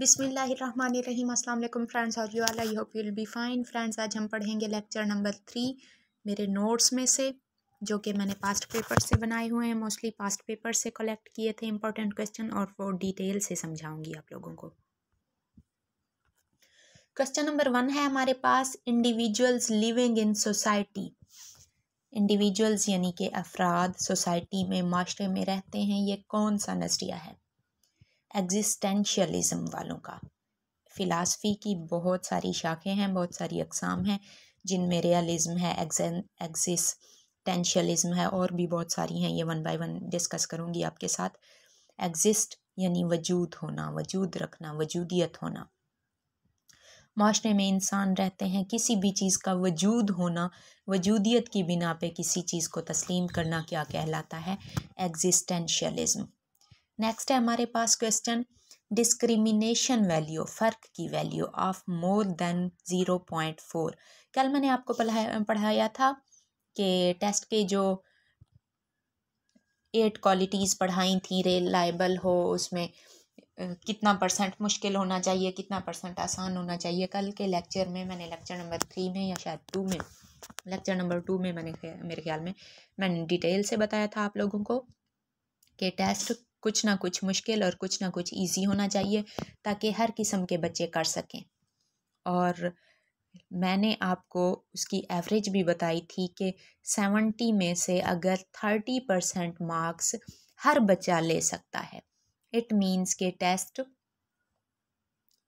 बिसमीम अल्लाम फ्रेंड्स और you all I hope will be fine friends आज हम पढ़ेंगे लेक्चर नंबर थ्री मेरे नोट्स में से जो कि मैंने पास्ट पेपर से बनाए हुए हैं मोस्टली पास्ट पेपर से कलेक्ट किए थे इंपॉर्टेंट क्वेश्चन और वो डिटेल से समझाऊंगी आप लोगों को क्वेश्चन नंबर वन है हमारे पास individuals living in society individuals यानी कि अफराद सोसाइटी में माशरे में रहते हैं ये कौन सा नज़रिया है एग्जिस्टेंशलिज़म वालों का फ़िलासफ़ी की बहुत सारी शाखें हैं बहुत सारी अकसाम हैं जिनमें रियलिज़म है एग्जिस्टेंशलिज़म है और भी बहुत सारी हैं ये वन बाय वन डिस्कस करूँगी आपके साथ एग्जिस्ट यानी वजूद होना वजूद रखना वजूदियत होना माशरे में इंसान रहते हैं किसी भी चीज़ का वजूद होना वजूदियत की बिना पे किसी चीज़ को तस्लीम करना क्या कहलाता है एग्जिस्टेंशलिज़म नेक्स्ट है हमारे पास क्वेश्चन डिस्क्रिमिनेशन वैल्यू फ़र्क की value of more than zero point four कल मैंने आपको पढ़ाया पढ़ाया था कि टेस्ट के जो एट क्वालिटीज़ पढ़ाई थी रिलायबल हो उसमें कितना परसेंट मुश्किल होना चाहिए कितना परसेंट आसान होना चाहिए कल के लेक्चर में मैंने लेक्चर नंबर थ्री में या शायद टू में लेक्चर नंबर टू में मैंने मेरे ख्याल में मैंने डिटेल से बताया था आप लोगों को कि टेस्ट कुछ ना कुछ मुश्किल और कुछ ना कुछ इजी होना चाहिए ताकि हर किस्म के बच्चे कर सकें और मैंने आपको उसकी एवरेज भी बताई थी कि सेवेंटी में से अगर थर्टी परसेंट मार्क्स हर बच्चा ले सकता है इट मीन्स के टेस्ट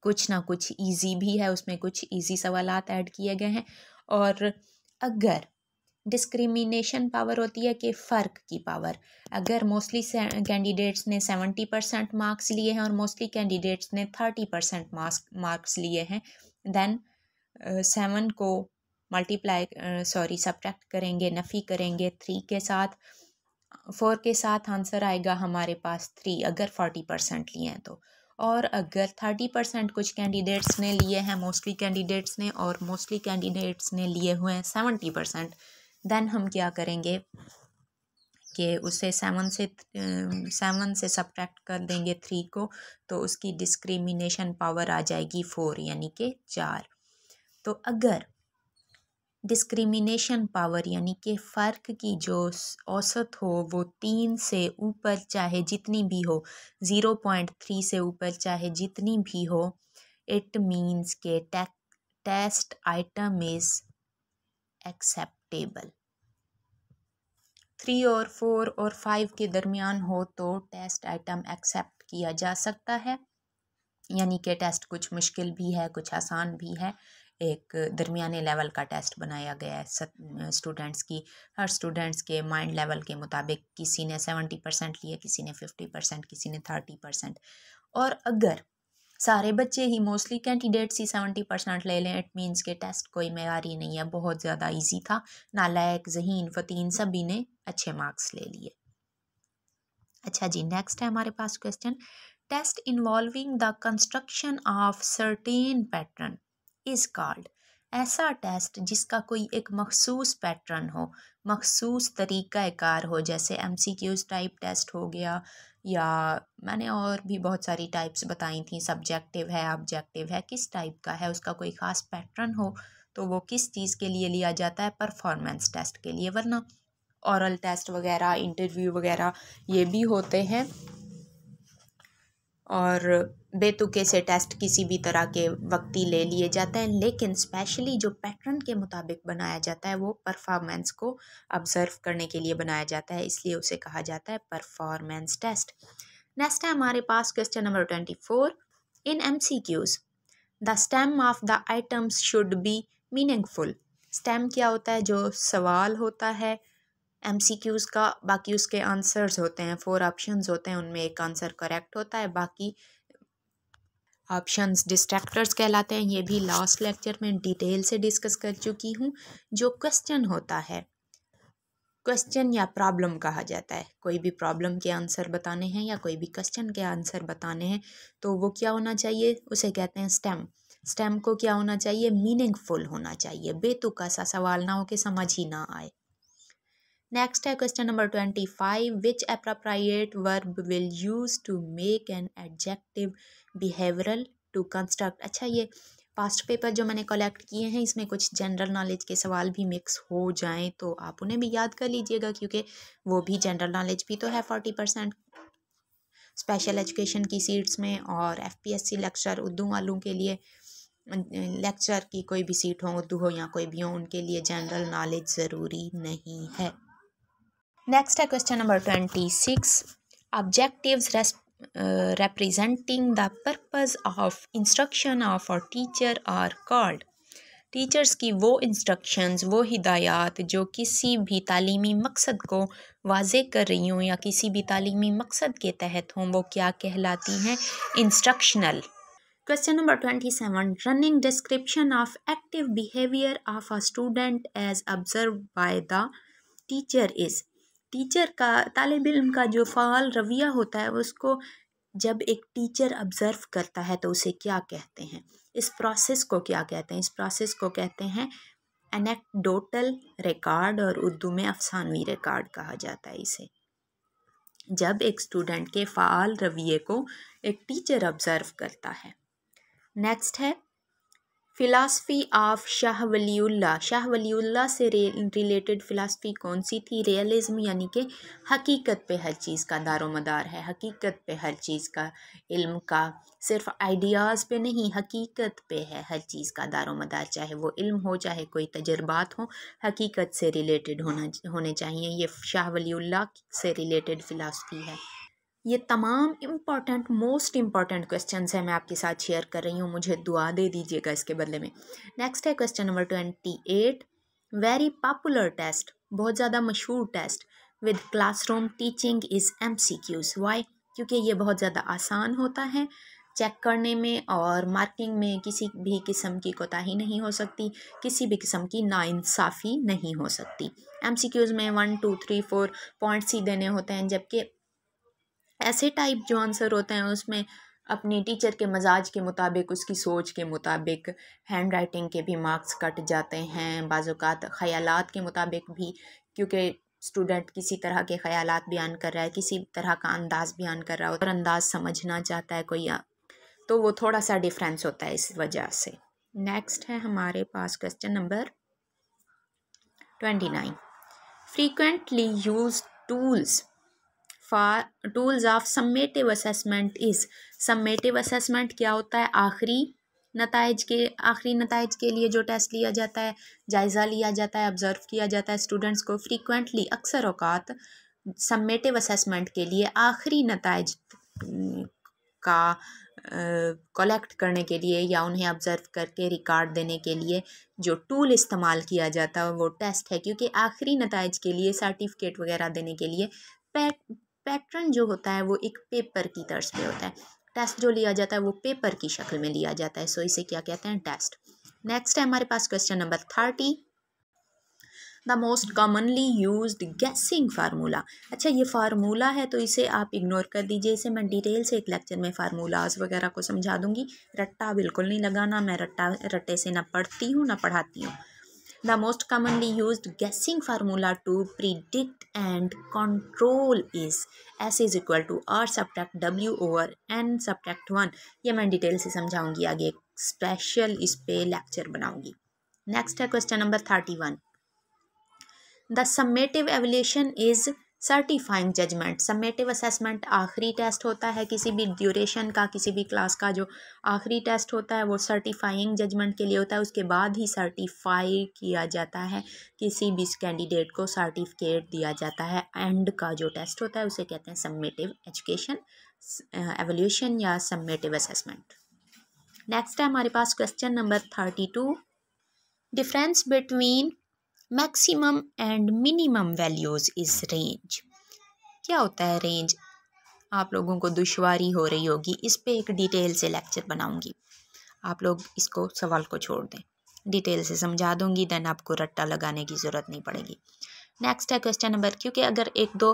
कुछ ना कुछ इजी भी है उसमें कुछ इजी सवाल ऐड किए गए हैं और अगर डिस्क्रिमिनेशन पावर होती है कि फ़र्क की पावर अगर मोस्टली कैंडिडेट्स ने सेवेंटी परसेंट मार्क्स लिए हैं और मोस्टली कैंडिडेट्स ने थर्टी परसेंट मार्क्स मार्क्स लिए हैं दैन सेवन को मल्टीप्लाई सॉरी सब्ट्रैक्ट करेंगे नफ़ी करेंगे थ्री के साथ फोर के साथ आंसर आएगा हमारे पास थ्री अगर फोर्टी परसेंट लिए हैं तो और अगर थर्टी परसेंट कुछ कैंडिडेट्स ने लिए हैं मोस्टली कैंडिडेट्स ने और मोस्टली कैंडिडेट्स ने लिए हुए हैं सेवेंटी परसेंट देन हम क्या करेंगे कि उसे सेवन से सेवन से सब्ट्रैक्ट कर देंगे थ्री को तो उसकी डिस्क्रिमिनेशन पावर आ जाएगी फोर यानी कि चार तो अगर डिस्क्रिमिनेशन पावर यानी कि फ़र्क की जो औसत हो वो तीन से ऊपर चाहे जितनी भी हो ज़ीरो पॉइंट थ्री से ऊपर चाहे जितनी भी हो इट मीन्स के test item is acceptable three और फोर और फाइव के दरमियान हो तो टेस्ट आइटम एक्सेप्ट किया जा सकता है यानी कि टेस्ट कुछ मुश्किल भी है कुछ आसान भी है एक दरमियाने लेवल का टेस्ट बनाया गया है स्टूडेंट्स की हर स्टूडेंट्स के माइंड लेवल के मुताबिक किसी ने सेवेंटी परसेंट लिया किसी ने फिफ्टी परसेंट किसी ने थर्टी परसेंट और अगर सारे बच्चे ही मोस्टली कैंडिडेट्स ही सेवेंटी परसेंट ले लें इट मीन्स के टेस्ट कोई मैारी नहीं है बहुत ज़्यादा ईजी था नालायक जहीन फ़तीन सभी ने अच्छे मार्क्स ले लिए अच्छा जी नेक्स्ट है हमारे पास question test involving the construction of certain pattern is called ऐसा टेस्ट जिसका कोई एक मखसूस पैटर्न हो मखसूस तरीक़ाकार हो जैसे M C Qs type test हो गया या मैंने और भी बहुत सारी टाइप्स बताई थी सब्जेक्टिव है ऑब्जेक्टिव है किस टाइप का है उसका कोई ख़ास पैटर्न हो तो वो किस चीज़ के लिए लिया जाता है परफॉर्मेंस टेस्ट के लिए वरना औरल टेस्ट वगैरह इंटरव्यू वगैरह ये भी होते हैं और बेतुके से टेस्ट किसी भी तरह के वक्ती ले लिए जाते हैं लेकिन स्पेशली जो पैटर्न के मुताबिक बनाया जाता है वो परफॉर्मेंस को ऑब्ज़र्व करने के लिए बनाया जाता है इसलिए उसे कहा जाता है परफॉर्मेंस टेस्ट नेक्स्ट है हमारे पास question number twenty four in M C Qs the stem of the items should be meaningful stem क्या होता है जो सवाल होता है एम सी क्यूज़ का बाकी उसके आंसर्स होते हैं फोर ऑप्शन होते हैं उनमें एक आंसर करेक्ट होता है बाकी ऑप्शंस डिस्ट्रैक्टर्स कहलाते हैं ये भी लास्ट लेक्चर में डिटेल से डिस्कस कर चुकी हूँ जो क्वेश्चन होता है क्वेश्चन या प्रॉब्लम कहा जाता है कोई भी प्रॉब्लम के आंसर बताने हैं या कोई भी क्वेश्चन के आंसर बताने हैं तो वो क्या होना चाहिए उसे कहते हैं स्टेम स्टेम को क्या होना चाहिए मीनिंगफुल होना चाहिए बेतुका सा सवाल ना हो कि समझ ही ना आए नेक्स्ट है question number twenty five which appropriate verb will use to make an adjective behavioural to construct अच्छा ये पास्ट पेपर जो मैंने कलेक्ट किए हैं इसमें कुछ जनरल नॉलेज के सवाल भी मिक्स हो जाएं तो आप उन्हें भी याद कर लीजिएगा क्योंकि वो भी जनरल नॉलेज भी तो है फोर्टी परसेंट स्पेशल एजुकेशन की सीट्स में और F P S C lecture Urdu वालों के लिए लेक्चर की कोई भी सीट हो उर्दू हो या कोई भी हो उनके लिए जनरल नॉलेज ज़रूरी नहीं है नेक्स्ट है question number twenty six objectives Uh, representing the purpose of instruction of a teacher are called teachers की वो इंस्ट्रक्शंस वो हिदायत जो किसी भी तालीमी मकसद को वाज कर रही हूँ या किसी भी तालीमी मकसद के तहत हों वो क्या कहलाती हैं instructional question number twenty seven running description of active behaviour of a student as observe by the teacher is teacher का तालब इम का जो फ़ाल रवैया होता है उसको जब एक टीचर ऑब्ज़र्व करता है तो उसे क्या कहते हैं इस प्रोसेस को क्या कहते हैं इस प्रोसेस को कहते हैं एनेक्डोटल रिकॉर्ड और उर्दू में अफसानवी रिकॉर्ड कहा जाता है इसे जब एक स्टूडेंट के फ़ाल रवैये को एक टीचर ऑब्ज़र्व करता है नेक्स्ट है फ़िलासफ़ी ऑफ शाह वलील्ला शाह वली से रिलेटेड फ़िलासफ़ी कौन सी थी रियलिज़म यानी कि हकीकत पे हर चीज़ का दारोमदार मदार है हकीकत पे हर चीज़ का इल्म का सिर्फ आइडियाज़ पे नहीं हकीकत पे है हर चीज़ का दारोमदार मदार चाहे वो इल्म हो चाहे कोई तजर्बात हो हकीकत से रिलेटेड होना होने चाहिए ये शाह वलीउल्ला से रिलेटेड फ़िलासफ़ी है ये तमाम इम्पॉर्टेंट मोस्ट इम्पॉर्टेंट क्वेश्चन हैं मैं आपके साथ शेयर कर रही हूँ मुझे दुआ दे दीजिएगा इसके बदले में नेक्स्ट है question number twenty eight very popular test बहुत ज़्यादा मशहूर test with classroom teaching is M C Qs why क्योंकि ये बहुत ज़्यादा आसान होता है चेक करने में और मार्किंग में किसी भी किस्म की कोताही नहीं हो सकती किसी भी किस्म की नाइंसाफ़ी नहीं हो सकती एम सी क्यूज़ में one two three four points ही देने होते हैं जबकि ऐसे टाइप जो आंसर होते हैं उसमें अपने टीचर के मजाज के मुताबिक उसकी सोच के मुताबिक हैंड राइटिंग के भी मार्क्स कट जाते हैं बाज़ात ख़याल के मुताबिक भी क्योंकि स्टूडेंट किसी तरह के ख्याल बयान कर रहा है किसी तरह का अंदाज़ बयान कर रहा है और अंदाज़ समझना चाहता है कोई तो वो थोड़ा सा डिफरेंस होता है इस वजह से नेक्स्ट है हमारे पास question number twenty nine frequently use tools for tools of summative assessment is summative assessment क्या होता है आखिरी नतज के आखिरी नतज के लिए जो टेस्ट लिया जाता है जायज़ा लिया जाता है ऑब्ज़र्व किया जाता है स्टूडेंट्स को फ्रीकुंटली अक्सर अवकात सम्मेटिव असेसमेंट के लिए आखिरी नतज का कलेक्ट करने के लिए या उन्हें ऑब्ज़र्व करके रिकॉर्ड देने के लिए जो टूल इस्तेमाल किया जाता है वो टेस्ट है क्योंकि आखिरी नतज के लिए सर्टिफिकेट वगैरह देने के लिए पैटर्न जो होता है वो एक पेपर की तर्ज पे होता है टेस्ट जो लिया जाता है वो पेपर की शक्ल में लिया जाता है सो इसे क्या कहते हैं टेस्ट नेक्स्ट है हमारे पास question number thirty the most commonly use guessing formula अच्छा ये फार्मूला है तो इसे आप इग्नोर कर दीजिए इसे मैं डिटेल से एक लेक्चर में फार्मूलाज वगैरह को समझा दूंगी रट्टा बिल्कुल नहीं लगाना मैं रट्टा रट्टे से ना पढ़ती हूँ ना पढ़ाती हूँ the most commonly used guessing formula to predict and control is s is equal to r subtract w over n subtract one ये मैं डिटेल से समझाऊंगी आगे एक स्पेशल इस पे लेक्चर बनाऊंगी नेक्स्ट है question number thirty one the summative evaluation is certifying judgement summative assessment आखिरी टेस्ट होता है किसी भी ड्यूरेशन का किसी भी क्लास का जो आखिरी टेस्ट होता है वो सर्टिफाइंग जजमेंट के लिए होता है उसके बाद ही सर्टिफाई किया जाता है किसी भी कैंडिडेट को सर्टिफिकेट दिया जाता है एंड का जो टेस्ट होता है उसे कहते हैं सबमेटिव एजुकेशन एवोल्यूशन या सबमेटिव असेसमेंट नेक्स्ट है हमारे पास question number thirty two difference between maximum and minimum values is range क्या होता है रेंज आप लोगों को दुशारी हो रही होगी इस पर एक डिटेल से लेक्चर बनाऊंगी आप लोग इसको सवाल को छोड़ दें डिटेल से समझा दूंगी देन आपको रट्टा लगाने की ज़रूरत नहीं पड़ेगी नेक्स्ट है क्वेश्चन नंबर क्योंकि अगर एक दो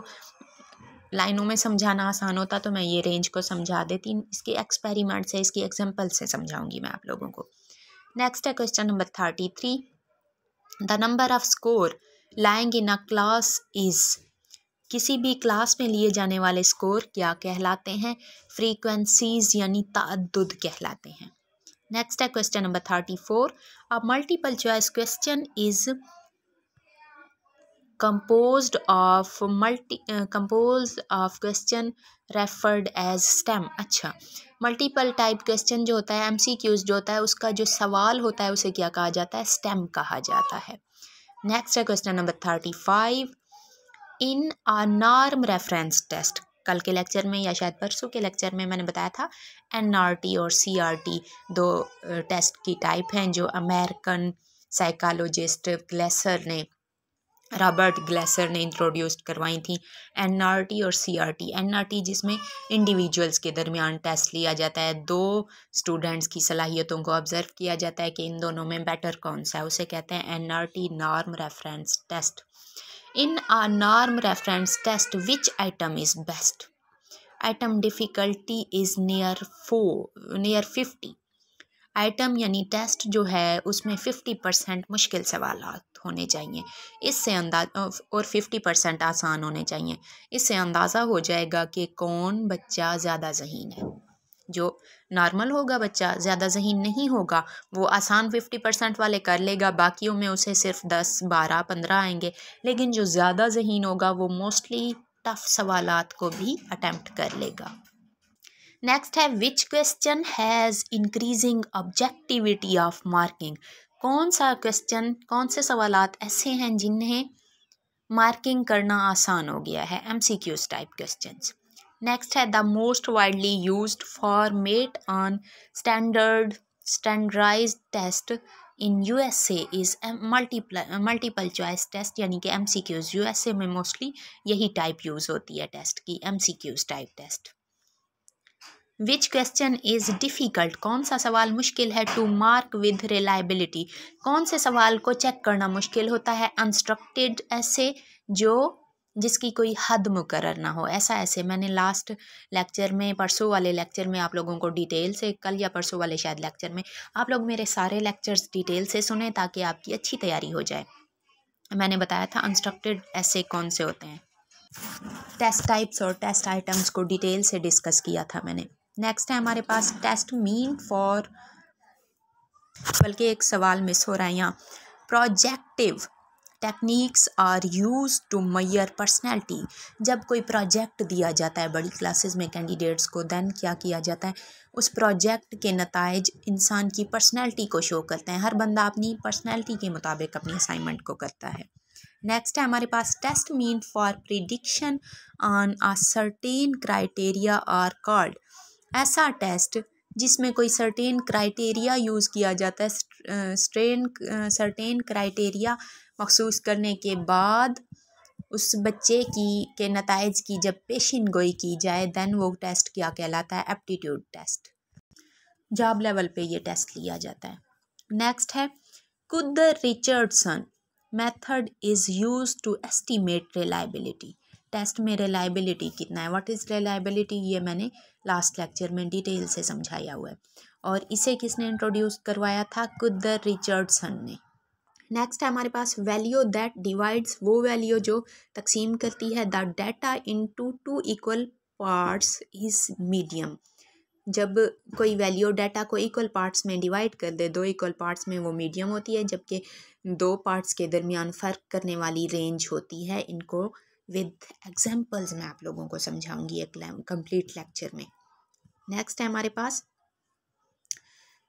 लाइनों में समझाना आसान होता तो मैं ये रेंज को समझा देती इसके एक्सपेरिमेंट से इसकी एग्जाम्पल से समझाऊंगी मैं आप लोगों को नेक्स्ट है question number thirty three the number of score lying in a class is किसी भी क्लास में लिए जाने वाले स्कोर क्या कहलाते हैं फ्रीक्वेंसीज यानी तादुद कहलाते हैं नेक्स्ट है question number thirty four a multiple choice question is compose of multi compose of question referred as stem अच्छा मल्टीपल टाइप क्वेश्चन जो होता है एमसीक्यूज जो होता है उसका जो सवाल होता है उसे क्या कहा जाता है स्टेम कहा जाता है नेक्स्ट है question number thirty five in a norm reference test कल के लेक्चर में या शायद परसों के लेक्चर में मैंने बताया था एन और सी दो टेस्ट की टाइप हैं जो अमेरिकन साइकालोजिस्ट ग्लेसर ने रॉबर्ट ग्लेसर ने इंट्रोड्यूस करवाई थी एनआरटी और सीआरटी एनआरटी जिसमें इंडिविजुअल्स के दरमियान टेस्ट लिया जाता है दो स्टूडेंट्स की सलाहियतों को ऑब्ज़र्व किया जाता है कि इन दोनों में बेटर कौन सा है उसे कहते हैं NRT norm reference test in a norm reference test which item is best item difficulty is near four near fifty item यानी टेस्ट जो है उसमें फिफ्टी परसेंट मुश्किल सवाल होने चाहिए इससे अंदाज और फिफ्टी परसेंट आसान होने चाहिए इससे अंदाज़ा हो जाएगा कि कौन बच्चा ज़्यादा जहीन है जो नॉर्मल होगा बच्चा ज़्यादा जहीन नहीं होगा वो आसान फिफ्टी परसेंट वाले कर लेगा बाकियों में उसे सिर्फ दस बारह पंद्रह आएंगे लेकिन जो ज़्यादा जहीन होगा वो मोस्टली टफ़ सवाल को भी अटैम्प्ट कर लेगा नेक्स्ट है which question has increasing objectivity of marking कौन सा क्वेश्चन कौन से सवाल ऐसे हैं जिन्हें मार्किंग करना आसान हो गया है M C Qs type question next है the most widely use format on standard standardize test in U S A is multiple choice test यानी कि M C Qs U S A में मोस्टली यही टाइप यूज़ होती है test की M C Qs type test which question is difficult कौन सा सवाल मुश्किल है टू मार्क विद रिलायबिलिटी कौन से सवाल को चेक करना मुश्किल होता है अनस्ट्रक्टेड ऐसे जो जिसकी कोई हद मुकर ना हो ऐसा ऐसे मैंने लास्ट लेक्चर में परसों वाले लेक्चर में आप लोगों को डिटेल से कल या परसों वाले शायद लेक्चर में आप लोग मेरे सारे लेक्चर्स डिटेल से सुने ताकि आपकी अच्छी तैयारी हो जाए मैंने बताया था अनस्ट्रक्टेड ऐसे कौन से होते हैं टेस्ट टाइप्स और टेस्ट आइटम्स को डिटेल से डिस्कस किया था मैंने नेक्स्ट है हमारे पास टेस्ट मीन फॉर बल्कि एक सवाल मिस हो रहा है यहाँ projective techniques are use to measure personality जब कोई प्रोजेक्ट दिया जाता है बड़ी क्लासेस में कैंडिडेट्स को दैन क्या किया जाता है उस प्रोजेक्ट के नतज इंसान की पर्सनैलिटी को शो करते हैं हर बंदा अपनी पर्सनैलिटी के मुताबिक अपनी असाइनमेंट को करता है नेक्स्ट है हमारे पास test mean for prediction on a certain criteria are called ऐसा टेस्ट जिसमें कोई सर्टेन क्राइटेरिया यूज़ किया जाता है स्ट्रेन सर्टेन क्राइटेरिया मखसूस करने के बाद उस बच्चे की के नतज की जब पेशन गोई की जाए दैन वो टेस्ट क्या कहलाता है एप्टीट्यूड टेस्ट जॉब लेवल पे ये टेस्ट लिया जाता है नेक्स्ट है Kuder Richardson method is use to estimate reliability test में रिलायबिलिटी कितना है व्हाट इज़ रिलायबिलिटी ये मैंने लास्ट लेक्चर में डिटेल से समझाया हुआ है और इसे किसने इंट्रोड्यूस करवाया था कुदर रिचर्डसन ने नेक्स्ट है हमारे पास वैल्यू दैट डिवाइड्स वो वैल्यू जो तकसीम करती है the data into two equal parts is medium जब कोई वैल्यू डाटा को इक्वल पार्ट्स में डिवाइड कर दे दो इक्वल पार्ट्स में वो मीडियम होती है जबकि दो पार्ट्स के दरमियान फ़र्क करने वाली रेंज होती है इनको विद एग्जाम्पल्स मैं आप लोगों को समझाऊंगी एक कंप्लीट लेक्चर में नेक्स्ट है हमारे पास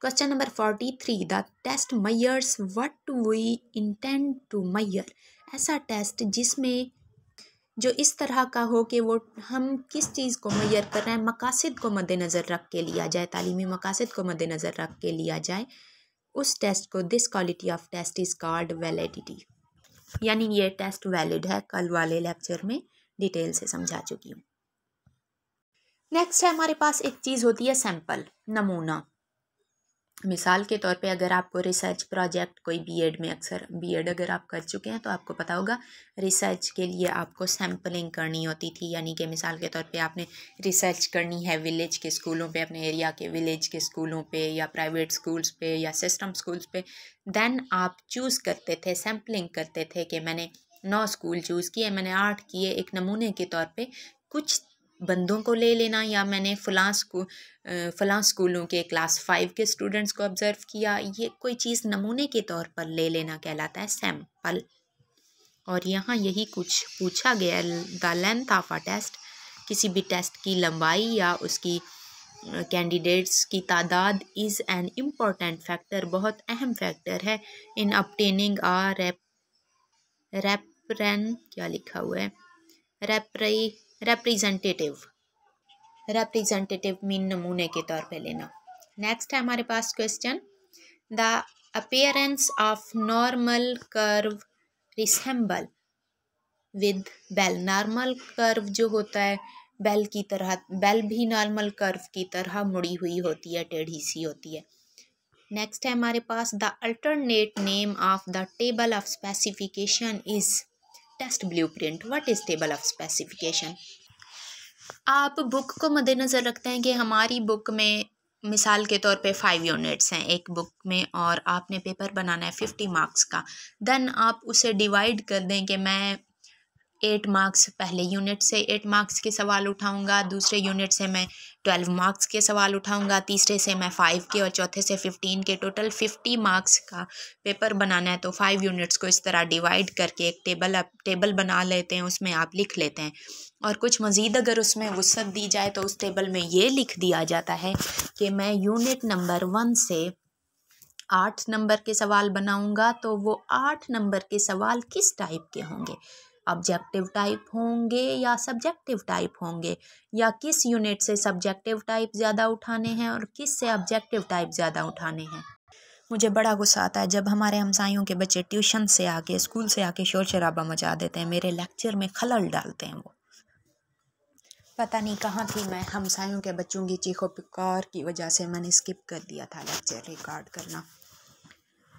question number forty three the test measures what we intend to measure ऐसा टेस्ट जिसमें जो इस तरह का हो कि वो हम किस चीज़ को मैयर कर रहे हैं मकासद को मद्देनज़र रख के लिया जाए तलीमी मकासद को मद्देनज़र रख के लिया जाए उस टेस्ट को this quality of test is called validity यानी ये टेस्ट वैलिड है कल वाले लेक्चर में डिटेल से समझा चुकी हूँ नेक्स्ट है हमारे पास एक चीज़ होती है सैंपल नमूना मिसाल के तौर पे अगर आपको रिसर्च प्रोजेक्ट कोई बीएड में अक्सर बीएड अगर आप कर चुके हैं तो आपको पता होगा रिसर्च के लिए आपको सैम्पलिंग करनी होती थी यानी कि मिसाल के तौर पे आपने रिसर्च करनी है विलेज के स्कूलों पे अपने एरिया के विलेज के स्कूलों पे या प्राइवेट स्कूल्स पे या सिस्टम स्कूल्स पे देन आप चूज़ करते थे सैम्पलिंग करते थे कि मैंने नौ स्कूल चूज़ किए मैंने आठ किए एक नमूने के तौर पर कुछ बंदों को ले लेना या मैंने फ़लाँ स्कू फ़लाँ स्कूलों के क्लास फाइव के स्टूडेंट्स को ऑब्ज़र्व किया ये कोई चीज़ नमूने के तौर पर ले लेना कहलाता है सैम्पल और यहाँ यही कुछ पूछा गया the length of a test किसी भी टेस्ट की लंबाई या उसकी कैंडिडेट्स की तादाद इज़ एन इम्पॉर्टेंट फैक्टर बहुत अहम फैक्टर है इन अपटेनिंग आ रेप रेपरन क्या लिखा हुआ है रेपरे रिप्रेजेंटेटिव रिप्रेजेंटेटिव मीन नमूने के तौर पे लेना नेक्स्ट है हमारे पास question the appearance of normal curve resemble with bell normal curve जो होता है बेल की तरह बेल भी नॉर्मल कर्व की तरह मुड़ी हुई होती है टेढ़ी सी होती है नेक्स्ट है हमारे पास the alternate name of the table of specification is test print what is table of specification आप बुक को मद्देनज़र रखते हैं कि हमारी बुक में मिसाल के तौर पे फाइव यूनिट्स हैं एक बुक में और आपने पेपर बनाना है फिफ्टी मार्क्स का देन आप उसे डिवाइड कर दें कि मैं एट मार्क्स पहले यूनिट से एट मार्क्स के सवाल उठाऊंगा दूसरे यूनिट से मैं ट्वेल्व मार्क्स के सवाल उठाऊंगा तीसरे से मैं फ़ाइव के और चौथे से फिफ्टीन के टोटल फिफ्टी मार्क्स का पेपर बनाना है तो फाइव यूनिट्स को इस तरह डिवाइड करके एक टेबल आप टेबल बना लेते हैं उसमें आप लिख लेते हैं और कुछ मज़ीद अगर उसमें वसत दी जाए तो उस टेबल में ये लिख दिया जाता है कि मैं यूनिट नंबर वन से आठ नंबर के सवाल बनाऊंगा तो वो आठ नंबर के सवाल किस टाइप के होंगे ऑब्जेक्टिव टाइप होंगे या सब्जेक्टिव टाइप होंगे या किस यूनिट से सब्जेक्टिव टाइप ज़्यादा उठाने हैं और किस से ऑब्जेक्टिव टाइप ज़्यादा उठाने हैं मुझे बड़ा गुस्सा आता है जब हमारे हमसायों के बच्चे ट्यूशन से आके स्कूल से आके शोर शराबा मचा देते हैं मेरे लेक्चर में खलल डालते हैं वो पता नहीं कहाँ थी मैं हमसायों के बच्चों की चीखों पिकार की वजह से मैंने स्किप कर दिया था लेक्चर रिकॉर्ड करना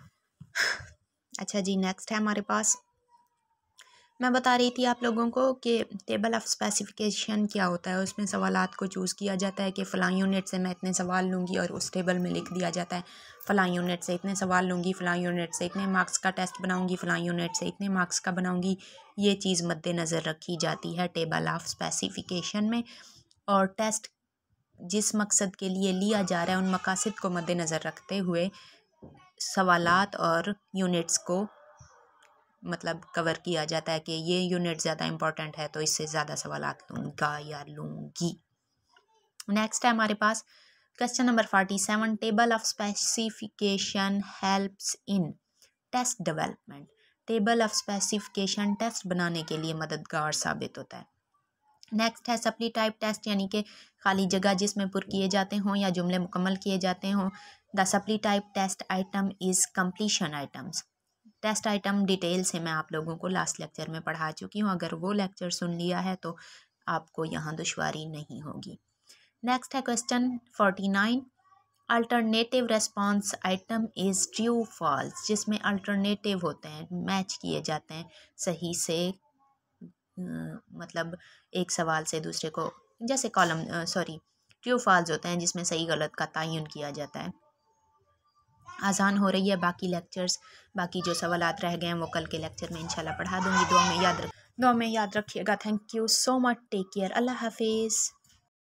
अच्छा जी नेक्स्ट है हमारे पास मैं बता रही थी आप लोगों को कि टेबल ऑफ़ स्पेसिफिकेशन क्या होता है उसमें सवाल को चूज़ किया जाता है कि फ़लाँ यूनिट से मैं इतने सवाल लूँगी और उस टेबल में लिख दिया जाता है फ़लाँ यूनिट से इतने सवाल लूँगी फ़लाँ यूनिट से इतने मार्क्स का टेस्ट बनाऊँगी फ़लाँ यूनिट से इतने मार्क्स का बनाऊँगी ये चीज़ मद्देनज़र रखी जाती है टेबल ऑफ़ स्पेसिफिकेशन में और टेस्ट जिस मकसद के लिए लिया जा रहा है उन मकासद को मद्देनज़र रखते हुए सवालत और यूनिट्स को मतलब कवर किया जाता है कि ये यूनिट ज़्यादा इम्पॉर्टेंट है तो इससे ज़्यादा सवाल लूँगा या लूँगी नेक्स्ट है हमारे पास question number forty seven table of specification helps in test development table of specification test बनाने के लिए मददगार साबित होता है नेक्स्ट है सप्ली टाइप टेस्ट यानी कि खाली जगह जिसमें पुर किए जाते हों या जुमले मुकम्मल किए जाते हों the supply type test item is completion items test item detail से मैं आप लोगों को लास्ट लेक्चर में पढ़ा चुकी हूँ अगर वो लेक्चर सुन लिया है तो आपको यहाँ दुशारी नहीं होगी नेक्स्ट है question forty nine alternative response item is true false जिसमें अल्टरनेटिव होते हैं मैच किए जाते हैं सही से मतलब एक सवाल से दूसरे को जैसे कॉलम सॉरी ट्रू फॉल्स होते हैं जिसमें सही गलत का तयन किया जाता है आसान हो रही है बाकी लेक्चर्स बाकी जो सवाल रह गए हैं वो कल के लेक्चर में इंशाल्लाह पढ़ा दूँगी दो में याद रख दो में याद रखिएगा thank you so much take care अल्लाह हाफिज़